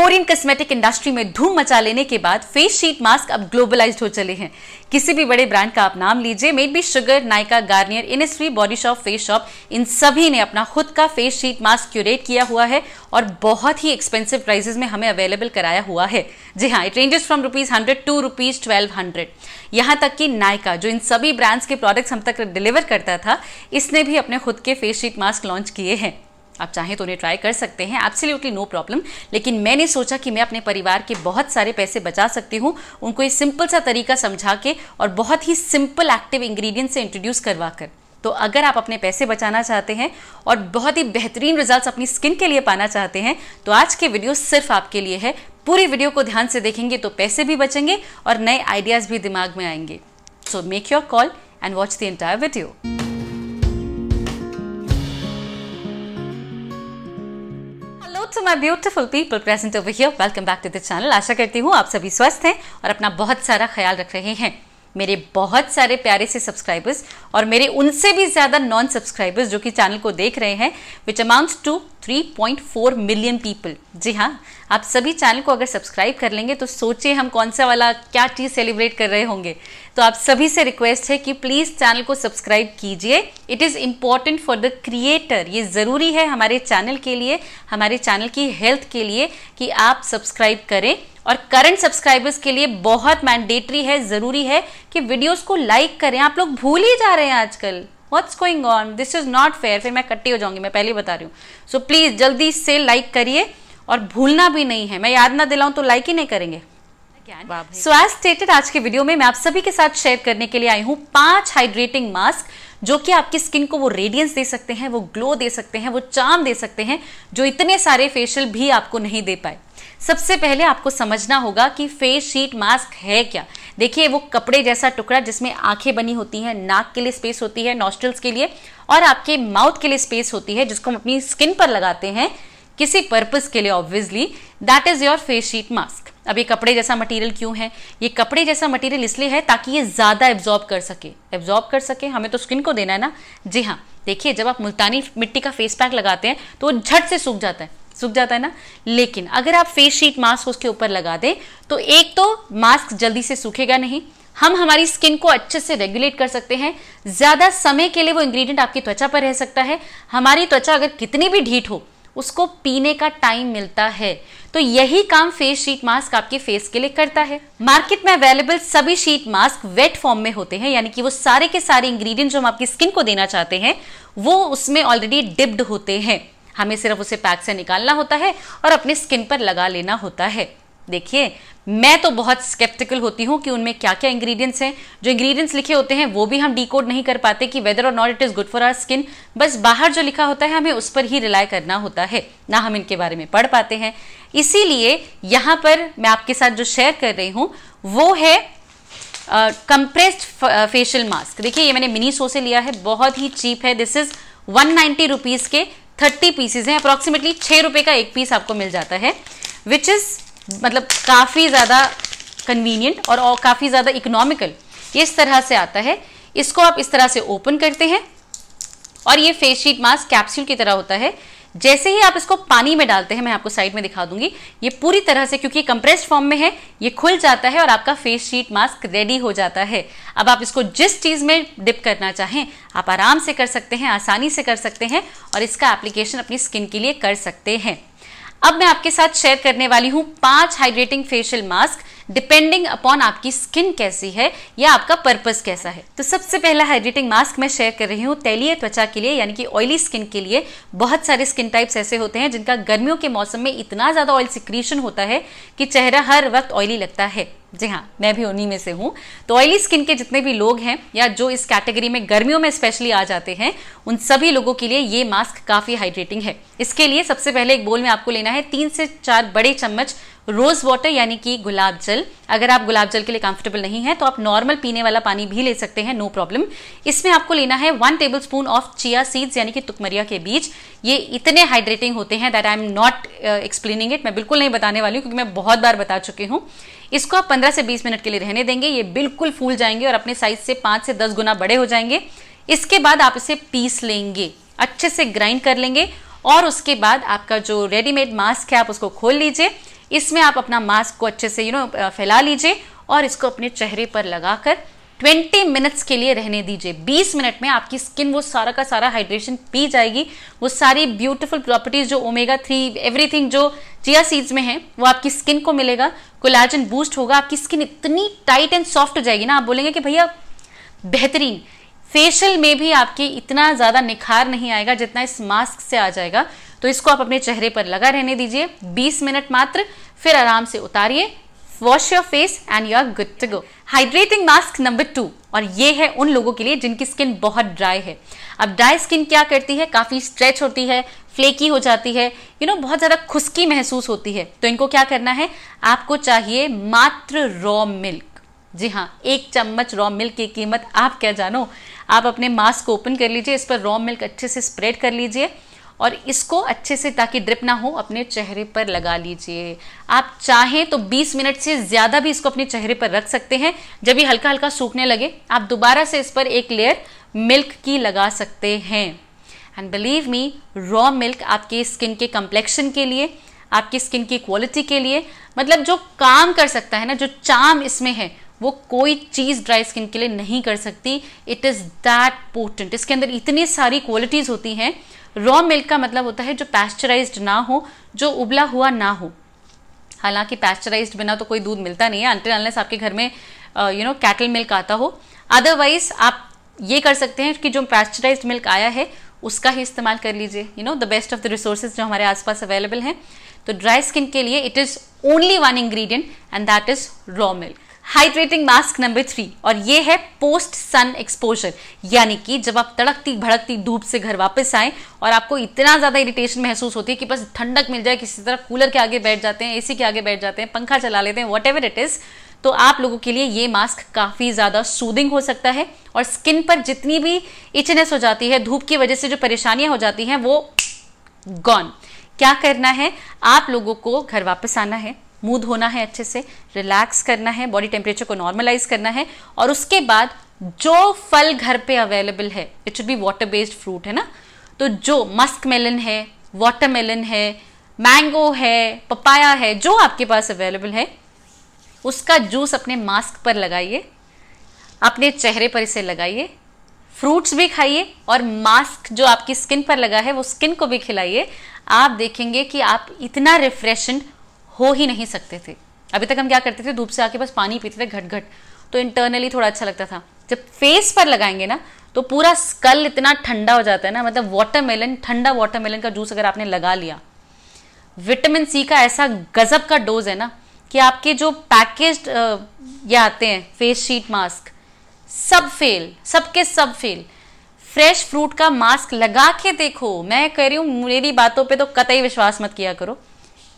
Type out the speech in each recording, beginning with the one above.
Korean cosmetic industry में धूम मचा लेने के बाद फेस शीट मास्क अब ग्लोबलाइज्ड हो चले हैं किसी भी बड़े ब्रांड का आप नाम लीजिए मेड बी Sugar Nykaa Garnier Innisfree Body Shop Face Shop इन सभी ने अपना खुद का फेस शीट मास्क क्यूरेट किया हुआ है और बहुत ही एक्सपेंसिव प्राइजेस में हमें अवेलेबल कराया हुआ है जी हाँ it ranges from rupees hundred to rupees twelve hundred यहाँ तक कि नायका जो इन सभी ब्रांड्स के प्रोडक्ट्स हम तक डिलीवर करता था इसने भी अपने खुद के फेस शीट मास्क लॉन्च किए हैं आप चाहें तो उन्हें ट्राई कर सकते हैं लिए नो प्रॉब्लम लेकिन मैंने सोचा कि मैं अपने परिवार के बहुत सारे पैसे बचा सकती हूँ उनको ये सिंपल सा तरीका समझा के और बहुत ही सिंपल एक्टिव इंग्रीडियंट से इंट्रोड्यूस करवा कर तो अगर आप अपने पैसे बचाना चाहते हैं और बहुत ही बेहतरीन रिजल्ट्स अपनी स्किन के लिए पाना चाहते हैं तो आज के वीडियो सिर्फ आपके लिए है पूरी वीडियो को ध्यान से देखेंगे तो पैसे भी बचेंगे और नए आइडियाज़ भी दिमाग में आएंगे so make your call and watch the entire video my beautiful people present over here welcome back to the channel आशा करती हूँ आप सभी स्वस्थ हैं और अपना बहुत सारा ख्याल रख रहे हैं मेरे बहुत सारे प्यारे से सब्सक्राइबर्स और मेरे उनसे भी ज़्यादा नॉन सब्सक्राइबर्स जो कि चैनल को देख रहे हैं which amounts to 3.4 million people जी हाँ आप सभी चैनल को अगर सब्सक्राइब कर लेंगे तो सोचिए हम कौन सा वाला क्या चीज़ सेलिब्रेट कर रहे होंगे तो आप सभी से रिक्वेस्ट है कि प्लीज़ चैनल को सब्सक्राइब कीजिए it is important for the creator ये ज़रूरी है हमारे चैनल के लिए हमारे चैनल की हेल्थ के लिए कि आप सब्सक्राइब करें और करंट सब्सक्राइबर्स के लिए बहुत मैंडेटरी है ज़रूरी है कि वीडियोस को लाइक करें आप लोग भूल ही जा रहे हैं आजकल what's going on this is not fair फिर मैं कट्टी हो जाऊंगी मैं पहले बता रही हूँ सो so, प्लीज़ जल्दी से लाइक करिए और भूलना भी नहीं है मैं याद ना दिलाऊं तो लाइक ही नहीं करेंगे सो एज स्टेटेड आज के वीडियो में मैं आप सभी के साथ शेयर करने के लिए आई हूँ पांच हाइड्रेटिंग मास्क जो कि आपकी स्किन को वो रेडियंस दे सकते हैं वो ग्लो दे सकते हैं वो चाम दे सकते हैं जो इतने सारे फेशियल भी आपको नहीं दे पाए सबसे पहले आपको समझना होगा कि फेस शीट मास्क है क्या देखिए वो कपड़े जैसा टुकड़ा जिसमें आंखें बनी होती हैं नाक के लिए स्पेस होती है नॉस्ट्रल्स के लिए और आपके माउथ के लिए स्पेस होती है जिसको हम अपनी स्किन पर लगाते हैं किसी पर्पज के लिए obviously that is your face sheet mask अब ये कपड़े जैसा मटेरियल क्यों है ये कपड़े जैसा मटेरियल इसलिए है ताकि ये ज़्यादा एब्जॉर्ब कर सके एब्जॉर्ब कर सके हमें तो स्किन को देना है ना जी हाँ देखिए जब आप मुल्तानी मिट्टी का फेस पैक लगाते हैं तो वो झट से सूख जाता है सूख जाता है ना लेकिन अगर आप फेस शीट मास्क उसके ऊपर लगा दें तो एक तो मास्क जल्दी से सूखेगा नहीं हम हमारी स्किन को अच्छे से रेगुलेट कर सकते हैं ज़्यादा समय के लिए वो इंग्रेडिएंट आपकी त्वचा पर रह सकता है हमारी त्वचा अगर कितनी भी ढीठ हो उसको पीने का टाइम मिलता है तो यही काम फेस शीट मास्क आपके फेस के लिए करता है मार्केट में अवेलेबल सभी शीट मास्क वेट फॉर्म में होते हैं यानी कि वो सारे के सारे इंग्रेडिएंट जो हम आपकी स्किन को देना चाहते हैं वो उसमें ऑलरेडी डिप्ड होते हैं हमें सिर्फ उसे पैक से निकालना होता है और अपने स्किन पर लगा लेना होता है देखिए मैं तो बहुत स्केप्टिकल होती हूँ कि उनमें क्या क्या इंग्रेडिएंट्स हैं जो इंग्रेडिएंट्स लिखे होते हैं वो भी हम डीकोड नहीं कर पाते कि वेदर और not it is good for our skin बस बाहर जो लिखा होता है हमें उस पर ही रिलाय करना होता है ना हम इनके बारे में पढ़ पाते हैं इसीलिए यहां पर मैं आपके साथ जो शेयर कर रही हूँ वो है कंप्रेस्ड फेशियल मास्क देखिए ये मैंने मिनी सो से लिया है बहुत ही चीप है this is one ninety rupees के थर्टी पीसेज हैं अप्रॉक्सीमेटली छः रुपये का एक पीस आपको मिल जाता है विच इज़ मतलब काफ़ी ज़्यादा कन्वीनियंट और, और काफ़ी ज़्यादा इकोनॉमिकल ये इस तरह से आता है इसको आप इस तरह से ओपन करते हैं और ये फेस शीट मास्क कैप्सूल की तरह होता है जैसे ही आप इसको पानी में डालते हैं मैं आपको साइड में दिखा दूंगी ये पूरी तरह से क्योंकि कंप्रेस्ड फॉर्म में है ये खुल जाता है और आपका फेस शीट मास्क रेडी हो जाता है अब आप इसको जिस चीज़ में डिप करना चाहें आप आराम से कर सकते हैं आसानी से कर सकते हैं और इसका एप्लीकेशन अपनी स्किन के लिए कर सकते हैं अब मैं आपके साथ शेयर करने वाली हूँ पांच hydrating facial mask depending upon आपकी स्किन कैसी है या आपका पर्पस कैसा है तो सबसे पहला हाइड्रेटिंग मास्क मैं शेयर कर रही हूँ तैलीय त्वचा के लिए यानी कि ऑयली स्किन के लिए बहुत सारे स्किन टाइप्स ऐसे होते हैं जिनका गर्मियों के मौसम में इतना ज़्यादा ऑयल सिक्रीशन होता है कि चेहरा हर वक्त ऑयली लगता है जी हाँ मैं भी उन्हीं में से हूँ तो ऑयली स्किन के जितने भी लोग हैं या जो इस कैटेगरी में गर्मियों में स्पेशली आ जाते हैं उन सभी लोगों के लिए ये मास्क काफ़ी हाइड्रेटिंग है इसके लिए सबसे पहले एक बोल में आपको लेना है तीन से चार बड़े चम्मच रोज वाटर यानी कि गुलाब जल अगर आप गुलाब जल के लिए कंफर्टेबल नहीं है तो आप नॉर्मल पीने वाला पानी भी ले सकते हैं नो प्रॉब्लम इसमें आपको लेना है one tablespoon of chia seeds यानी कि तुकमरिया के बीज ये इतने हाइड्रेटिंग होते हैं that I am not explaining it मैं बिल्कुल नहीं बताने वाली हूँ क्योंकि मैं बहुत बार बता चुकी हूँ इसको आप 15 से 20 मिनट के लिए रहने देंगे ये बिल्कुल फूल जाएंगे और अपने साइज से 5 से 10 गुना बड़े हो जाएंगे इसके बाद आप इसे पीस लेंगे अच्छे से ग्राइंड कर लेंगे और उसके बाद आपका जो रेडीमेड मास्क है आप उसको खोल लीजिए इसमें आप अपना मास्क को अच्छे से यू नो फैला लीजिए और इसको अपने चेहरे पर लगाकर ट्वेंटी मिनट्स के लिए रहने दीजिए बीस मिनट में आपकी स्किन वो सारा का सारा हाइड्रेशन पी जाएगी वो सारी ब्यूटिफुल प्रॉपर्टीज जो ओमेगा थ्री एवरीथिंग जो चिया सीड्स में है वो आपकी स्किन को मिलेगा कोलाजन बूस्ट होगा आपकी स्किन इतनी टाइट एंड सॉफ्ट हो जाएगी ना आप बोलेंगे कि भैया बेहतरीन फेशियल में भी आपके इतना ज़्यादा निखार नहीं आएगा जितना इस मास्क से आ जाएगा तो इसको आप अपने चेहरे पर लगा रहने दीजिए 20 मिनट मात्र फिर आराम से उतारिए wash your face and you are good to go hydrating mask number two और ये है उन लोगों के लिए जिनकी स्किन बहुत ड्राई है अब ड्राई स्किन क्या करती है काफ़ी स्ट्रेच होती है फ्लेकी हो जाती है यू you नो know, बहुत ज़्यादा खुशकी महसूस होती है तो इनको क्या करना है आपको चाहिए मात्र रॉ मिल्क जी हाँ एक चम्मच रॉ मिल्क की कीमत आप क्या जानो आप अपने मास्क ओपन कर लीजिए इस पर रॉ मिल्क अच्छे से स्प्रेड कर लीजिए और इसको अच्छे से ताकि ड्रिप ना हो अपने चेहरे पर लगा लीजिए आप चाहें तो 20 मिनट से ज़्यादा भी इसको अपने चेहरे पर रख सकते हैं जब ये हल्का हल्का सूखने लगे आप दोबारा से इस पर एक लेयर मिल्क की लगा सकते हैं and believe me raw milk आपके स्किन के कम्प्लेक्शन के लिए आपकी स्किन की क्वालिटी के लिए मतलब जो काम कर सकता है ना जो चाम इसमें है वो कोई चीज़ ड्राई स्किन के लिए नहीं कर सकती इट इज़ दैट पोटेंट इसके अंदर इतनी सारी क्वालिटीज़ होती हैं रॉ मिल्क का मतलब होता है जो पैस्चराइज्ड ना हो जो उबला हुआ ना हो हालांकि पैस्चराइज्ड बिना तो कोई दूध मिलता नहीं है अंटे अनलेस आपके घर में यू नो कैटल मिल्क आता हो अदरवाइज आप ये कर सकते हैं कि जो पैस्चराइज मिल्क आया है उसका ही इस्तेमाल कर लीजिए you know the best of the resources जो हमारे आसपास अवेलेबल हैं तो ड्राई स्किन के लिए it is only one ingredient and that is raw milk hydrating mask number three और ये है पोस्ट सन एक्सपोजर यानी कि जब आप तड़कती भड़कती धूप से घर वापस आए और आपको इतना ज़्यादा इरिटेशन महसूस होती है कि बस ठंडक मिल जाए किसी तरह कूलर के आगे बैठ जाते हैं एसी के आगे बैठ जाते हैं पंखा चला लेते हैं वट एवर इट इज़ तो आप लोगों के लिए ये मास्क काफ़ी ज़्यादा सूदिंग हो सकता है और स्किन पर जितनी भी इचनेस हो जाती है धूप की वजह से जो परेशानियां हो जाती हैं वो गॉन क्या करना है आप लोगों को घर वापस आना है मुंह धोना है अच्छे से रिलैक्स करना है बॉडी टेम्परेचर को नॉर्मलाइज करना है और उसके बाद जो फल घर पे अवेलेबल है it should be water based fruit है ना तो जो मस्क मेलन है वाटरमेलन है मैंगो है पपाया है जो आपके पास अवेलेबल है उसका जूस अपने मास्क पर लगाइए अपने चेहरे पर इसे लगाइए फ्रूट्स भी खाइए और मास्क जो आपकी स्किन पर लगा है वो स्किन को भी खिलाइए आप देखेंगे कि आप इतना रिफ्रेशन हो ही नहीं सकते थे अभी तक हम क्या करते थे धूप से आके बस पानी पीते थे घट घट तो इंटरनली थोड़ा अच्छा लगता था जब फेस पर लगाएंगे ना तो पूरा स्कल इतना ठंडा हो जाता है ना मतलब वाटरमेलन ठंडा वाटरमेलन का जूस अगर आपने लगा लिया विटामिन सी का ऐसा गजब का डोज है ना कि आपके जो पैकेज ये आते हैं फेस शीट मास्क सब फेल सबके सब फेल फ्रेश फ्रूट का मास्क लगा के देखो मैं कह रही हूँ मेरी बातों पे तो कतई विश्वास मत किया करो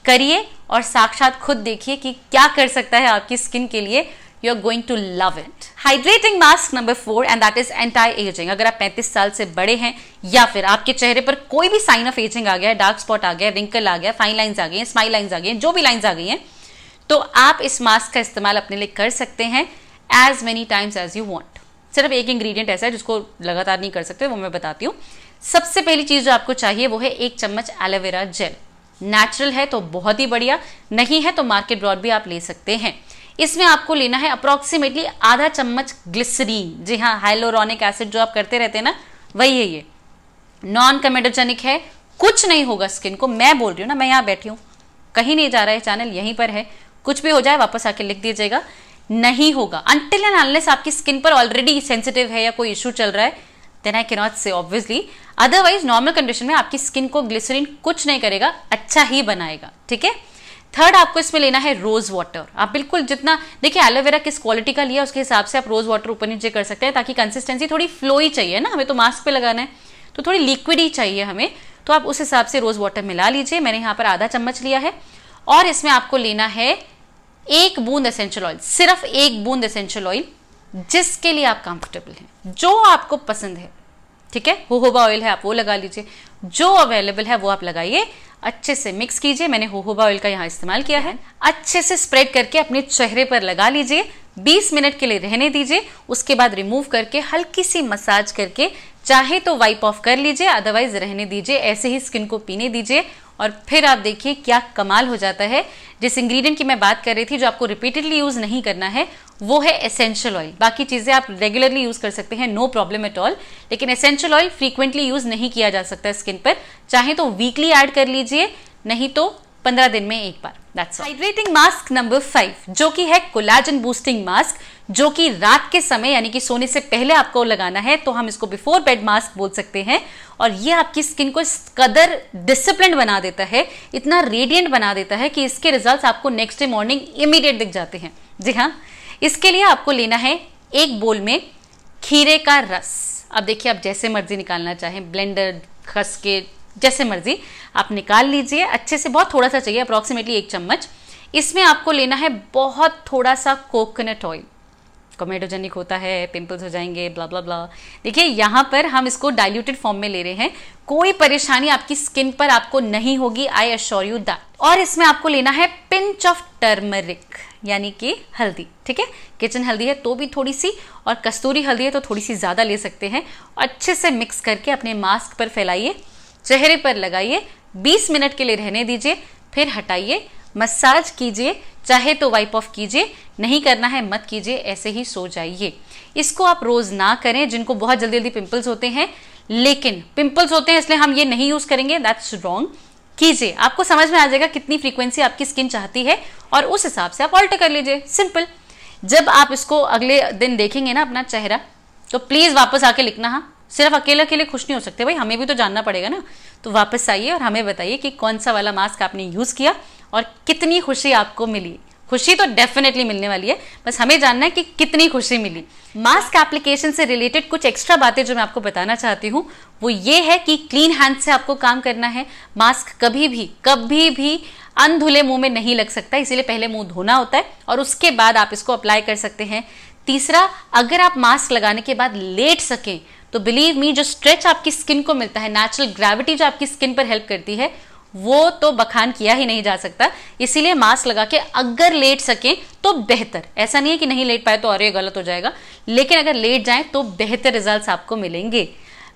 करिए और साक्षात खुद देखिए कि क्या कर सकता है आपकी स्किन के लिए you are going to love it hydrating mask number four and that is anti aging अगर आप 35 साल से बड़े हैं या फिर आपके चेहरे पर कोई भी साइन ऑफ एजिंग आ गया है डार्क स्पॉट आ गया है रिंकल आ गया फाइन लाइन्स आ गई हैं स्माइल लाइन्स आ गई हैं जो भी लाइन्स आ गई हैं तो आप इस मास्क का इस्तेमाल अपने लिए कर सकते हैं as many times as you want सिर्फ एक इंग्रेडिएंट ऐसा है जिसको लगातार नहीं कर सकते वो मैं बताती हूँ सबसे पहली चीज़ जो आपको चाहिए वो है एक चम्मच एलोवेरा जेल नेचुरल है तो बहुत ही बढ़िया नहीं है तो मार्केट ब्रॉड भी आप ले सकते हैं इसमें आपको लेना है अप्रोक्सीमेटली आधा चम्मच ग्लिसरीन जी हाँ हाइलोरॉनिक एसिड जो आप करते रहते हैं ना वही है ये नॉन कमेडोजेनिक है कुछ नहीं होगा स्किन को मैं बोल रही हूँ ना मैं यहाँ बैठी हूँ कहीं नहीं जा रहा है चैनल यहीं पर है कुछ भी हो जाए वापस आके लिख दीजिएगा नहीं होगा अनटिल एंड अनलेस आपकी स्किन पर ऑलरेडी सेंसिटिव है या कोई इश्यू चल रहा है then I cannot say obviously otherwise normal condition में आपकी स्किन को ग्लिसरीन कुछ नहीं करेगा अच्छा ही बनाएगा ठीक है थर्ड आपको इसमें लेना है रोज वाटर आप बिल्कुल जितना देखिए एलोवेरा किस क्वालिटी का लिया उसके हिसाब से आप रोज वाटर ऊपर नीचे कर सकते हैं ताकि कंसिस्टेंसी थोड़ी फ्लो ही चाहिए ना हमें तो मास्क पे लगाना है तो थोड़ी लिक्विड ही चाहिए हमें तो आप उस हिसाब से रोज वाटर मिला लीजिए मैंने यहाँ पर आधा चम्मच लिया है और इसमें आपको लेना है एक बूंद एसेंशियल ऑयल सिर्फ एक बूंद एसेंशियल ऑयल जिसके लिए आप कंफर्टेबल हैं जो आपको पसंद है ठीक है होहोबा ऑयल है आप वो लगा लीजिए जो अवेलेबल है वो आप लगाइए अच्छे से मिक्स कीजिए मैंने होहोबा ऑयल का यहाँ इस्तेमाल किया है अच्छे से स्प्रेड करके अपने चेहरे पर लगा लीजिए 20 मिनट के लिए रहने दीजिए उसके बाद रिमूव करके हल्की सी मसाज करके चाहे तो वाइप ऑफ कर लीजिए अदरवाइज रहने दीजिए ऐसे ही स्किन को पीने दीजिए और फिर आप देखिए क्या कमाल हो जाता है जिस इंग्रेडिएंट की मैं बात कर रही थी जो आपको रिपीटेडली यूज़ नहीं करना है वो है एसेंशियल ऑयल बाकी चीज़ें आप रेगुलरली यूज़ कर सकते हैं नो प्रॉब्लम एट ऑल लेकिन एसेंशियल ऑयल फ्रीक्वेंटली यूज़ नहीं किया जा सकता स्किन पर चाहे तो वीकली ऐड कर लीजिए नहीं तो पंद्रह दिन में एक बार that's hydrating mask number five जो कि है कोलाजन बूस्टिंग मास्क जो कि रात के समय यानी कि सोने से पहले आपको लगाना है तो हम इसको बिफोर बेड मास्क बोल सकते हैं और ये आपकी स्किन को इस कदर डिसिप्लिन बना देता है इतना रेडियंट बना देता है कि इसके रिजल्ट आपको नेक्स्ट डे मॉर्निंग इमीडिएट दिख जाते हैं जी हाँ इसके लिए आपको लेना है एक बोल में खीरे का रस अब देखिए आप जैसे मर्जी निकालना चाहें ब्लेंडर खस के जैसे मर्जी आप निकाल लीजिए अच्छे से बहुत थोड़ा सा चाहिए अप्रॉक्सीमेटली एक चम्मच इसमें आपको लेना है बहुत थोड़ा सा कोकोनट ऑयल कोमेडोजेनिक होता है पिंपल्स हो जाएंगे ब्ला ब्ला ब्ला देखिए यहाँ पर हम इसको डाइल्यूटेड फॉर्म में ले रहे हैं कोई परेशानी आपकी स्किन पर आपको नहीं होगी आई अश्योर यू दैट और इसमें आपको लेना है पिंच ऑफ टर्मरिक यानी कि हल्दी ठीक है किचन हल्दी है तो भी थोड़ी सी और कस्तूरी हल्दी है तो थोड़ी सी ज़्यादा ले सकते हैं अच्छे से मिक्स करके अपने मास्क पर फैलाइए चेहरे पर लगाइए 20 मिनट के लिए रहने दीजिए फिर हटाइए मसाज कीजिए चाहे तो वाइप ऑफ कीजिए नहीं करना है मत कीजिए ऐसे ही सो जाइए इसको आप रोज ना करें जिनको बहुत जल्दी जल्दी पिंपल्स होते हैं लेकिन पिंपल्स होते हैं इसलिए हम ये नहीं यूज करेंगे दैट्स रॉन्ग कीजिए आपको समझ में आ जाएगा कितनी फ्रीक्वेंसी आपकी स्किन चाहती है और उस हिसाब से आप ऑल्टर कर लीजिए सिंपल जब आप इसको अगले दिन देखेंगे ना अपना चेहरा तो प्लीज वापस आके लिखना हाँ सिर्फ अकेले अकेले खुश नहीं हो सकते भाई हमें भी तो जानना पड़ेगा ना तो वापस आइए और हमें बताइए कि कौन सा वाला मास्क आपने यूज़ किया और कितनी खुशी आपको मिली खुशी तो डेफिनेटली मिलने वाली है बस हमें जानना है कि कितनी खुशी मिली मास्क एप्लीकेशन से रिलेटेड कुछ एक्स्ट्रा बातें जो मैं आपको बताना चाहती हूँ वो ये है कि क्लीन हैंड से आपको काम करना है मास्क कभी भी कभी भी अनधुले मुंह में नहीं लग सकता इसीलिए पहले मुंह धोना होता है और उसके बाद आप इसको अप्लाई कर सकते हैं तीसरा अगर आप मास्क लगाने के बाद लेट सकें तो बिलीव मी जो स्ट्रेच आपकी स्किन को मिलता है नेचुरल ग्रेविटी जो आपकी स्किन पर हेल्प करती है वो तो बखान किया ही नहीं जा सकता इसीलिए मास्क लगा के अगर लेट सकें तो बेहतर ऐसा नहीं है कि नहीं लेट पाए तो और ये गलत हो जाएगा लेकिन अगर लेट जाएं तो बेहतर रिजल्ट्स आपको मिलेंगे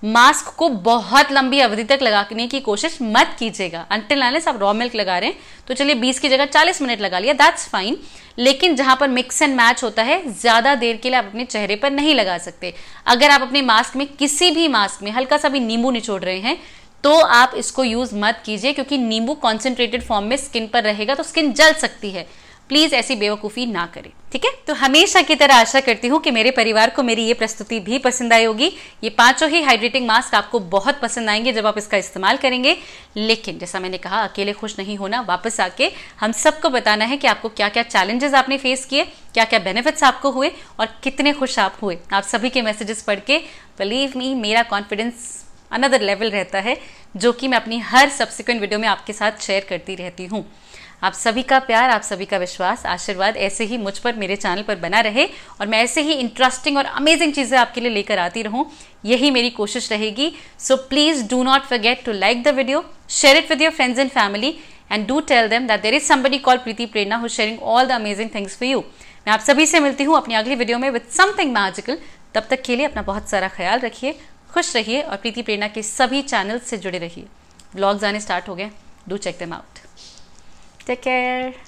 मास्क को बहुत लंबी अवधि तक लगाने की कोशिश मत कीजिएगा अंटिल अनलेस आप रॉ मिल्क लगा रहे हैं तो चलिए 20 की जगह 40 मिनट लगा लिया दैट्स फाइन लेकिन जहां पर मिक्स एंड मैच होता है ज्यादा देर के लिए आप अपने चेहरे पर नहीं लगा सकते अगर आप अपने मास्क में किसी भी मास्क में हल्का सा भी नींबू निचोड़ रहे हैं तो आप इसको यूज मत कीजिए क्योंकि नींबू कॉन्सेंट्रेटेड फॉर्म में स्किन पर रहेगा तो स्किन जल सकती है प्लीज ऐसी बेवकूफ़ी ना करें ठीक है तो हमेशा की तरह आशा करती हूँ कि मेरे परिवार को मेरी ये प्रस्तुति भी पसंद आई होगी ये पांचों ही हाइड्रेटिंग मास्क आपको बहुत पसंद आएंगे जब आप इसका इस्तेमाल करेंगे लेकिन जैसा मैंने कहा अकेले खुश नहीं होना वापस आके हम सबको बताना है कि आपको क्या क्या चैलेंजेस आपने फेस किए क्या क्या बेनिफिट्स आपको हुए और कितने खुश आप हुए आप सभी के मैसेजेस पढ़ के बिलीव मी मेरा कॉन्फिडेंस अनदर लेवल रहता है जो कि मैं अपनी हर सब्सिक्वेंट वीडियो में आपके साथ शेयर करती रहती हूँ आप सभी का प्यार आप सभी का विश्वास आशीर्वाद ऐसे ही मुझ पर मेरे चैनल पर बना रहे और मैं ऐसे ही इंटरेस्टिंग और अमेजिंग चीज़ें आपके लिए लेकर आती रहूँ यही मेरी कोशिश रहेगी so please do not forget to like the video share it with your friends and family and do tell them that there is somebody call Preeti Prerna who sharing all the amazing things for you मैं आप सभी से मिलती हूँ अपनी अगली video में with something magical तब तक के लिए अपना बहुत सारा ख्याल रखिए खुश रहिए और प्रीति प्रेरणा के सभी चैनल से जुड़े रहिए ब्लॉग्स आने स्टार्ट हो गए do check them out Take care.